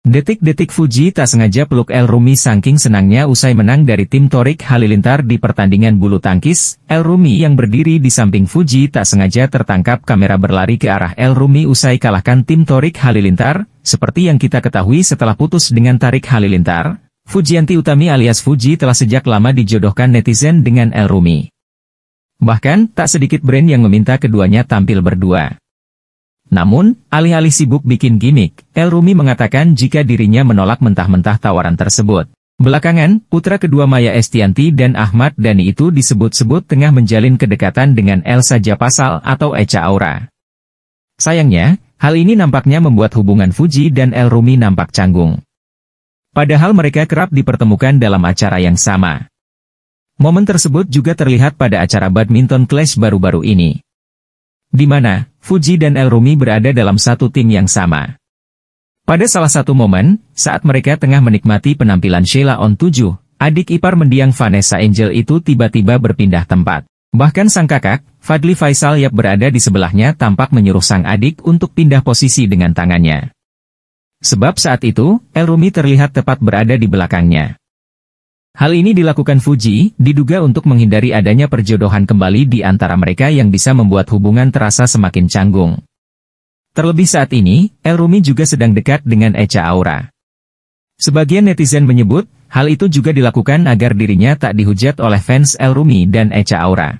Detik-detik Fuji tak sengaja peluk El Rumi saking senangnya usai menang dari tim Torik Halilintar di pertandingan bulu tangkis, El Rumi yang berdiri di samping Fuji tak sengaja tertangkap kamera berlari ke arah El Rumi usai kalahkan tim Torik Halilintar, seperti yang kita ketahui setelah putus dengan Tarik Halilintar, Fujianti Utami alias Fuji telah sejak lama dijodohkan netizen dengan El Rumi. Bahkan, tak sedikit brand yang meminta keduanya tampil berdua. Namun, alih-alih sibuk bikin gimmick, El Rumi mengatakan jika dirinya menolak mentah-mentah tawaran tersebut. Belakangan, putra kedua Maya Estianti dan Ahmad Dhani itu disebut-sebut tengah menjalin kedekatan dengan Elsa Japasal atau Echa Aura. Sayangnya, hal ini nampaknya membuat hubungan Fuji dan El Rumi nampak canggung. Padahal mereka kerap dipertemukan dalam acara yang sama. Momen tersebut juga terlihat pada acara badminton clash baru-baru ini di mana Fuji dan El Rumi berada dalam satu tim yang sama. Pada salah satu momen, saat mereka tengah menikmati penampilan Sheila on 7, adik ipar mendiang Vanessa Angel itu tiba-tiba berpindah tempat. Bahkan sang kakak, Fadli Faisal yang berada di sebelahnya tampak menyuruh sang adik untuk pindah posisi dengan tangannya. Sebab saat itu, El Rumi terlihat tepat berada di belakangnya. Hal ini dilakukan Fuji, diduga untuk menghindari adanya perjodohan kembali di antara mereka yang bisa membuat hubungan terasa semakin canggung. Terlebih saat ini, El Rumi juga sedang dekat dengan Echa Aura. Sebagian netizen menyebut, hal itu juga dilakukan agar dirinya tak dihujat oleh fans El Rumi dan Echa Aura.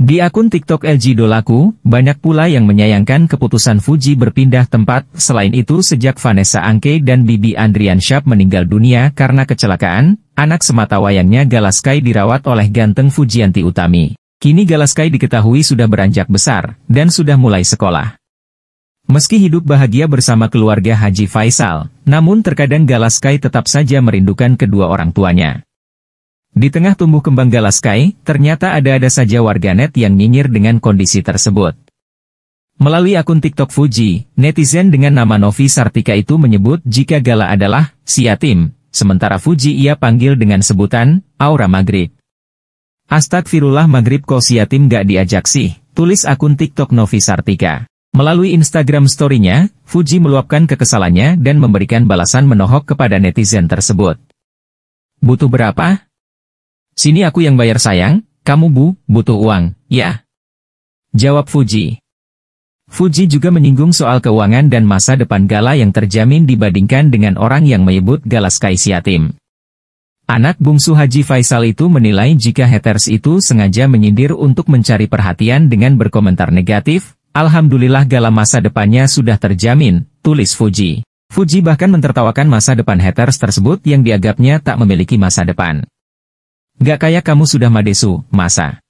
Di akun TikTok LG Dolaku, banyak pula yang menyayangkan keputusan Fuji berpindah tempat, selain itu sejak Vanessa Angke dan Bibi Andrian Syap meninggal dunia karena kecelakaan, anak semata sematawayangnya Galaskai dirawat oleh ganteng Fujianti Utami. Kini Galaskai diketahui sudah beranjak besar, dan sudah mulai sekolah. Meski hidup bahagia bersama keluarga Haji Faisal, namun terkadang Galaskai tetap saja merindukan kedua orang tuanya. Di tengah tumbuh kembang galas galaskai, ternyata ada-ada saja warganet yang nyinyir dengan kondisi tersebut. Melalui akun TikTok Fuji, netizen dengan nama Novi Sartika itu menyebut jika Gala adalah siatim, sementara Fuji ia panggil dengan sebutan Aura Maghrib. Astagfirullah Maghrib kok siatim gak diajak sih, tulis akun TikTok Novi Sartika. Melalui Instagram story-nya, Fuji meluapkan kekesalannya dan memberikan balasan menohok kepada netizen tersebut. Butuh berapa? Sini aku yang bayar sayang, kamu bu, butuh uang, ya. Jawab Fuji. Fuji juga menyinggung soal keuangan dan masa depan Gala yang terjamin dibandingkan dengan orang yang menyebut Gala Sky Siatim. Anak bungsu Haji Faisal itu menilai jika haters itu sengaja menyindir untuk mencari perhatian dengan berkomentar negatif, Alhamdulillah Gala masa depannya sudah terjamin, tulis Fuji. Fuji bahkan mentertawakan masa depan haters tersebut yang dianggapnya tak memiliki masa depan. Gak kayak kamu sudah madesu, masa?